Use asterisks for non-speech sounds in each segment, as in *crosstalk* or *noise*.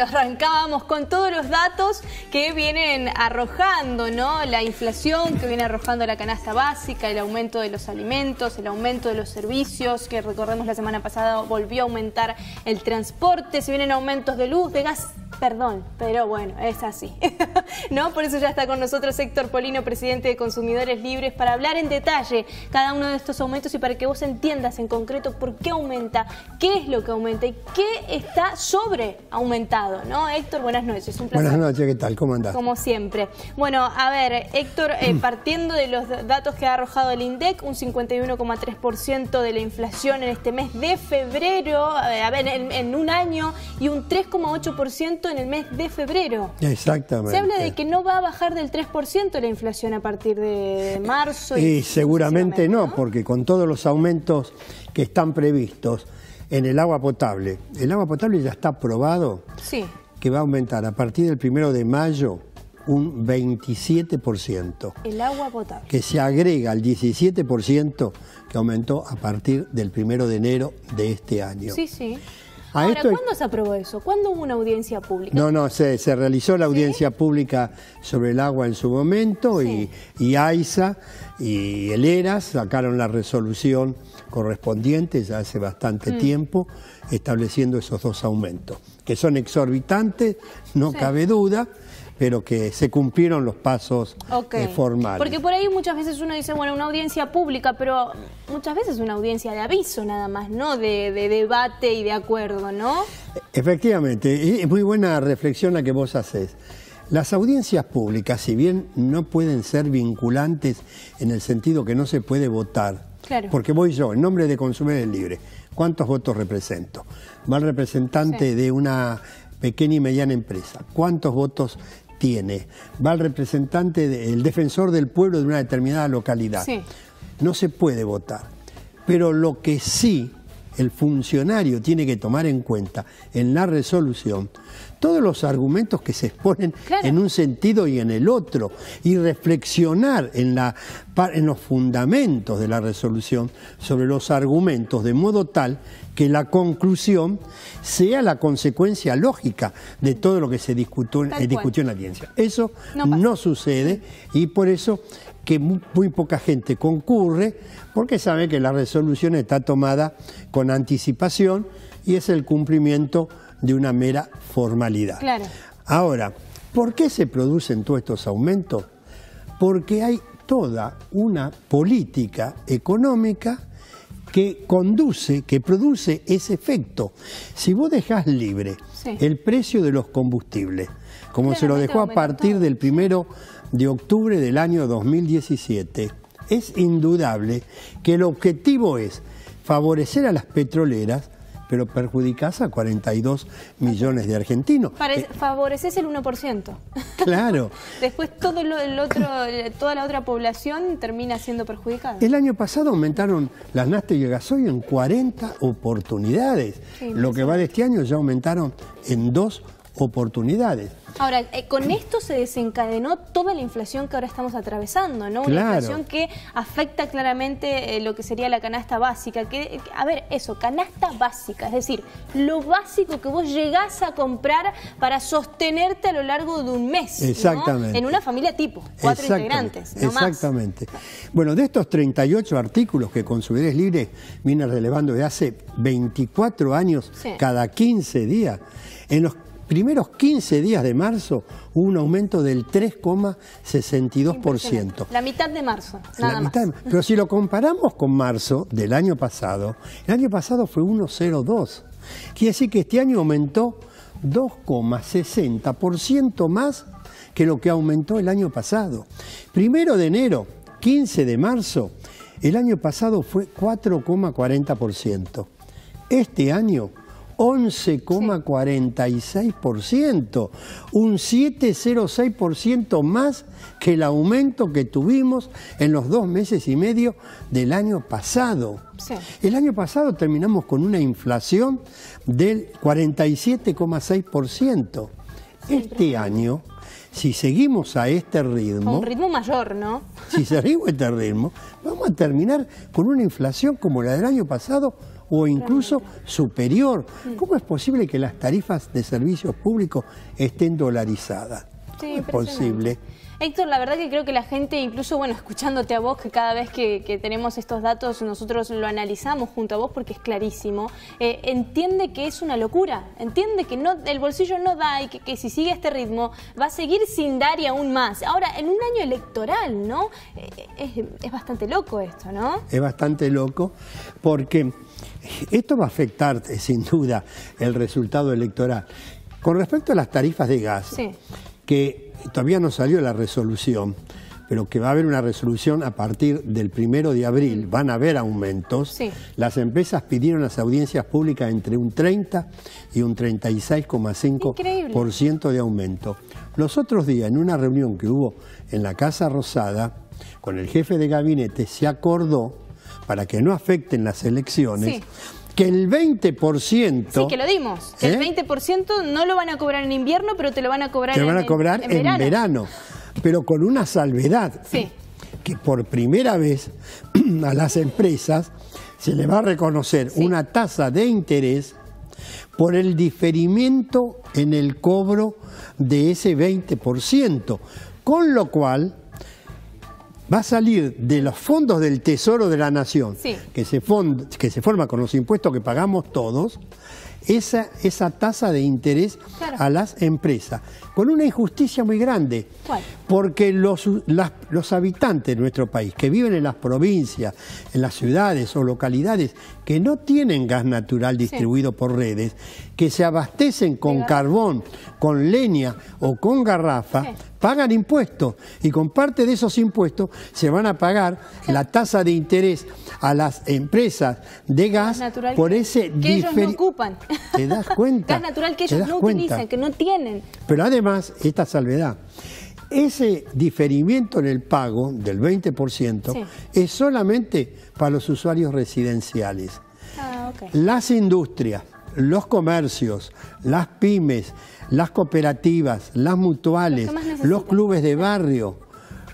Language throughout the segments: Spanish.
arrancábamos con todos los datos que vienen arrojando, ¿no? La inflación que viene arrojando la canasta básica, el aumento de los alimentos, el aumento de los servicios, que recordemos la semana pasada volvió a aumentar el transporte, se vienen aumentos de luz, de gas, perdón, pero bueno, es así. *laughs* ¿No? Por eso ya está con nosotros Héctor Polino, presidente de Consumidores Libres, para hablar en detalle cada uno de estos aumentos y para que vos entiendas en concreto por qué aumenta, qué es lo que aumenta y qué está sobre aumentado. ¿no? Héctor, buenas noches, Buenas noches, ¿qué tal? ¿Cómo andás? Como siempre. Bueno, a ver, Héctor, eh, mm. partiendo de los datos que ha arrojado el INDEC, un 51,3% de la inflación en este mes de febrero, eh, a ver, en, un año, y un 3,8% en el mes de febrero. Exactamente. Se habla de que no va a bajar del 3% la inflación a partir de marzo. Y, seguramente no, porque con todos los aumentos que están previstos, en el agua potable. El agua potable ya está aprobado, que va a aumentar a partir del primero de mayo un 27%. El agua potable. Que se agrega al 17% que aumentó a partir del primero de enero de este año. Sí, sí. ¿cuándo se aprobó eso? ¿Cuándo hubo una audiencia pública? No, no, se, realizó la audiencia pública sobre el agua en su momento y, y AISA y el sacaron la resolución correspondiente ya hace bastante mm. tiempo estableciendo esos dos aumentos, que son exorbitantes, no cabe duda, pero que se cumplieron los pasos eh, formales. Porque por ahí muchas veces uno dice, bueno, una audiencia pública, pero muchas veces una audiencia de aviso nada más, ¿no? De, debate y de acuerdo, ¿no? Efectivamente, es muy buena reflexión la que vos haces. Las audiencias públicas, si bien no pueden ser vinculantes en el sentido que no se puede votar, porque voy yo, en nombre de del libre ¿cuántos votos represento? Mal representante de una pequeña y mediana empresa, ¿cuántos votos tiene. Va el representante, el defensor del pueblo de una determinada localidad. No se puede votar. Pero lo que sí el funcionario tiene que tomar en cuenta en la resolución todos los argumentos que se exponen en un sentido y en el otro, y reflexionar en, la, en los fundamentos de la resolución sobre los argumentos, de modo tal que la conclusión sea la consecuencia lógica de todo lo que se discutió, en eh, la audiencia. Eso no, sucede y por eso que muy, poca gente concurre porque sabe que la resolución está tomada con anticipación y es el cumplimiento de una mera formalidad. Ahora, ¿por qué se producen todos estos aumentos? Porque hay toda una política económica que conduce, que produce ese efecto. Si vos dejás libre el precio de los combustibles, como se lo dejó a partir del primero de octubre del año 2017, es indudable que el objetivo es favorecer a las petroleras pero perjudicás a 42 millones de argentinos. Para eh, favoreces el 1%. Claro. *laughs* Después todo el otro, toda la otra población termina siendo perjudicada. El año pasado aumentaron las Naste y el gasoil en 40 oportunidades. lo que va este año ya aumentaron en dos oportunidades. Ahora, eh, con esto se desencadenó toda la inflación que ahora estamos atravesando, ¿no? Una inflación que afecta claramente eh, lo que sería la canasta básica. Eh, a ver, eso, canasta básica, es decir, lo básico que vos llegás a comprar para sostenerte a lo largo de un mes. Exactamente. En una familia tipo, cuatro integrantes. No exactamente. Bueno, de estos 38 artículos que Consumidores Libres viene relevando de hace 24 años, cada 15 días, en los primeros 15 días de marzo hubo un aumento del 3,62%. La mitad de marzo, nada más. Pero si lo comparamos con marzo del año pasado, el año pasado fue 1,02. Quiere decir que este año aumentó 2,60% más que lo que aumentó el año pasado. Primero de enero, 15 de marzo, el año pasado fue 4,40%. Este año 11,46%, un 7,06% más que el aumento que tuvimos en los dos meses y medio del año pasado. El año pasado terminamos con una inflación del 47,6%. Este año, si seguimos a este ritmo... Un ritmo mayor, ¿no? Si seguimos a este ritmo, vamos a terminar con una inflación como la del año pasado, o incluso superior. ¿Cómo es posible que las tarifas de servicios públicos estén dolarizadas? es posible? Héctor, la verdad que creo que la gente, incluso bueno, escuchándote a vos, que cada vez que, tenemos estos datos nosotros lo analizamos junto a vos porque es clarísimo, eh, entiende que es una locura, entiende que no, el bolsillo no da y que, si sigue este ritmo va a seguir sin dar y aún más. Ahora, en un año electoral, ¿no? Eh, es, bastante loco esto, ¿no? Es bastante loco porque esto va a afectar eh, sin duda el resultado electoral. Con respecto a las tarifas de gas, que todavía no salió la resolución, pero que va a haber una resolución a partir del primero de abril, mm. van a haber aumentos. Las empresas pidieron las audiencias públicas entre un 30 y un 36,5% de aumento. Los otros días, en una reunión que hubo en la Casa Rosada, con el jefe de gabinete se acordó, para que no afecten las elecciones, que el 20%... Sí, que lo dimos. el 20% ¿Eh? no lo van a cobrar en invierno, pero te lo van a cobrar, te lo van a cobrar en, verano. Pero con una salvedad. Sí. Que por primera vez *clears throat* a las empresas se le va a reconocer una tasa de interés por el diferimiento en el cobro de ese 20%. Con lo cual, va a salir de los fondos del Tesoro de la Nación, que, se forma con los impuestos que pagamos todos, esa, tasa de interés a las empresas, con una injusticia muy grande, porque los, habitantes de nuestro país que viven en las provincias, en las ciudades o localidades que no tienen gas natural distribuido por redes, que se abastecen con carbón, con leña o con garrafa, pagan impuestos y con parte de esos impuestos se van a pagar la tasa de interés a las empresas de gas por ese que ellos no ocupan. ¿Te das *laughs* cuenta? Gas natural que ellos no utilizan, que no tienen. Pero además, esta salvedad, ese diferimiento en el pago del 20% es solamente para los usuarios residenciales. Ah, las industrias, los comercios, las pymes, las cooperativas, las mutuales, los, clubes de barrio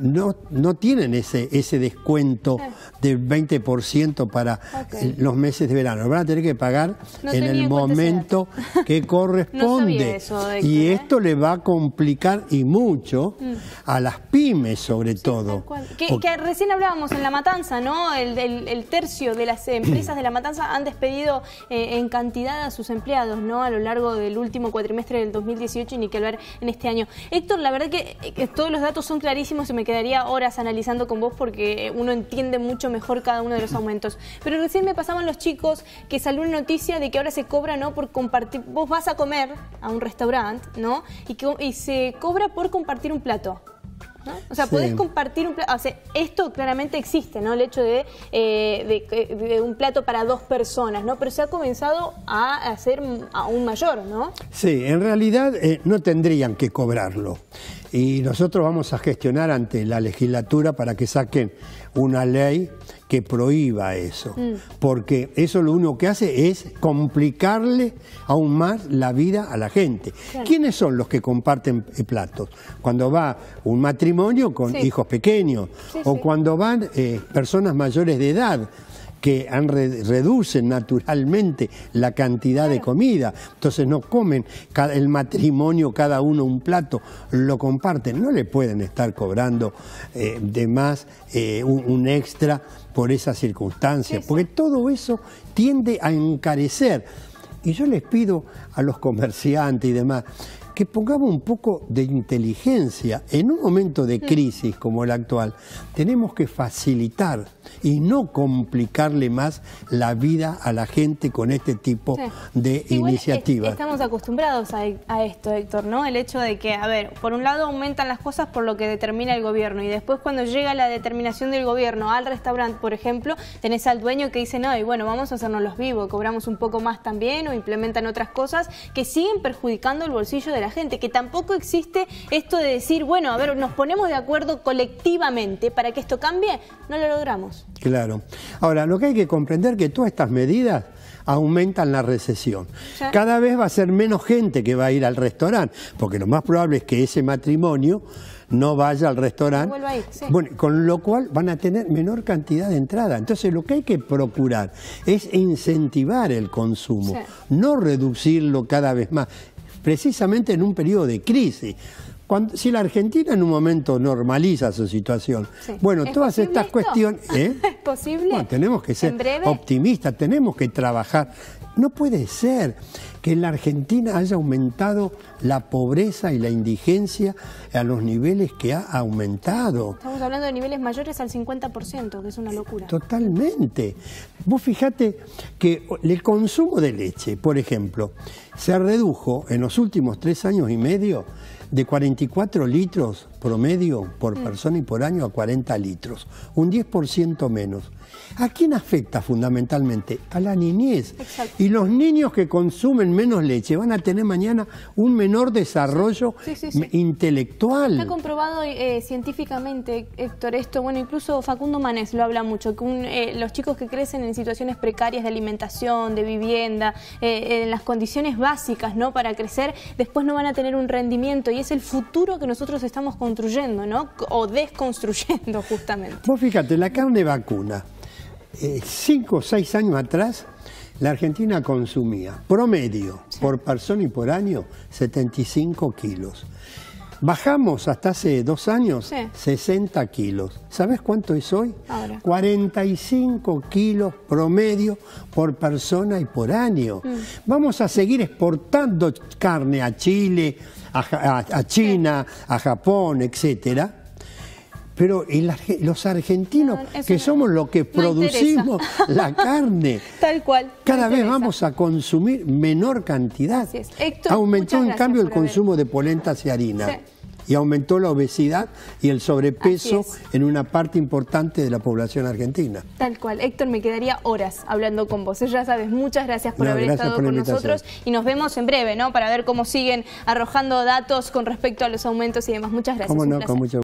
no, tienen ese, ese descuento ah. del 20% para eh, los meses de verano. Lo van a tener que pagar en el momento *laughs* que corresponde. y ¿eh? esto le va a complicar y mucho mm. a las pymes sobre todo. Que, recién hablábamos en La Matanza, ¿no? El, tercio de las empresas de La Matanza han despedido eh, en cantidad a sus empleados, ¿no? A lo largo del último cuatrimestre del 2018 y ni que hablar en este año. Héctor, la verdad que, todos los datos son clarísimos y me quedaría horas analizando con vos porque uno entiende mucho mejor cada uno de los aumentos. Pero recién me pasaban los chicos que salió una noticia de que ahora se cobra, ¿no? Por compartir, vos vas a comer a un restaurante, ¿no? Y, que, se cobra por compartir un plato. O sea, podés compartir un plato. esto claramente existe, ¿no? El hecho eh, eh, de, un plato para dos personas, ¿no? Pero se ha comenzado a hacer aún mayor, ¿no? Sí, en realidad eh, no tendrían que cobrarlo y nosotros vamos a gestionar ante la legislatura para que saquen una ley que prohíba eso, mm. porque eso lo único que hace es complicarle aún más la vida a la gente. ¿Quiénes son los que comparten eh, platos? Cuando va un matrimonio con hijos pequeños o cuando van eh, personas mayores de edad que reducen naturalmente la cantidad de comida, entonces no comen el matrimonio cada uno un plato, lo comparten, no le pueden estar cobrando eh, de más eh, un, un, extra por esas circunstancias, porque todo eso tiende a encarecer. Y yo les pido a los comerciantes y demás, que pongamos un poco de inteligencia. En un momento de crisis como el actual, tenemos que facilitar y no complicarle más la vida a la gente con este tipo de iniciativas. estamos acostumbrados a, esto, Héctor, ¿no? El hecho de que, a ver, por un lado aumentan las cosas por lo que determina el gobierno y después cuando llega la determinación del gobierno al restaurante, por ejemplo, tenés al dueño que dice, no, y bueno, vamos a hacernos los vivos, cobramos un poco más también o implementan otras cosas que siguen perjudicando el bolsillo de la gente, que tampoco existe esto de decir, bueno, a ver, nos ponemos de acuerdo colectivamente para que esto cambie, no lo logramos. Claro. Ahora, lo que hay que comprender es que todas estas medidas aumentan la recesión. Cada vez va a ser menos gente que va a ir al restaurante, porque lo más probable es que ese matrimonio no vaya al restaurante. Bueno, con lo cual van a tener menor cantidad de entrada. Entonces lo que hay que procurar es incentivar el consumo, no reducirlo cada vez más precisamente en un periodo de crisis si la Argentina en un momento normaliza su situación, bueno, todas estas cuestiones... *laughs* ¿eh? ¿Es posible? tenemos que ser optimistas, tenemos que trabajar. No puede ser que en la Argentina haya aumentado la pobreza y la indigencia a los niveles que ha aumentado. Estamos hablando de niveles mayores al 50%, que es una locura. Totalmente. Vos fijate que el consumo de leche, por ejemplo, se redujo en los últimos tres años y medio de 44 litros promedio por mm. persona y por año a 40 litros, un 10% menos. ¿A quién afecta fundamentalmente? A la niñez. Y los niños que consumen menos leche van a tener mañana un menor desarrollo intelectual. Está comprobado eh, científicamente, Héctor, esto, bueno, incluso Facundo Manes lo habla mucho, que eh, los chicos que crecen en situaciones precarias de alimentación, de vivienda, eh, en las condiciones básicas ¿no? para crecer, después no van a tener un rendimiento y es el futuro que nosotros estamos construyendo construyendo, ¿no? O desconstruyendo *laughs* justamente. Vos fíjate, la carne vacuna, eh, cinco o seis años atrás, la Argentina consumía promedio por persona y por año 75 kilos. Bajamos hasta hace dos años 60 kilos. ¿Sabes cuánto es hoy? Ahora. 45 kilos promedio por persona y por año. Mm. Vamos a seguir exportando carne a Chile, a, China, a Japón, etcétera pero los argentinos, que somos los que producimos *laughs* la carne, tal cual. Cada vez vamos a consumir menor cantidad. Aumentó en cambio el consumo de polentas y harina y aumentó la obesidad y el sobrepeso en una parte importante de la población argentina. Tal cual. Héctor, me quedaría horas hablando con vos. Ya sabes, muchas gracias por haber estado con nosotros y nos vemos en breve, ¿no? Para ver cómo siguen arrojando datos con respecto a los aumentos y demás. Muchas gracias. con mucho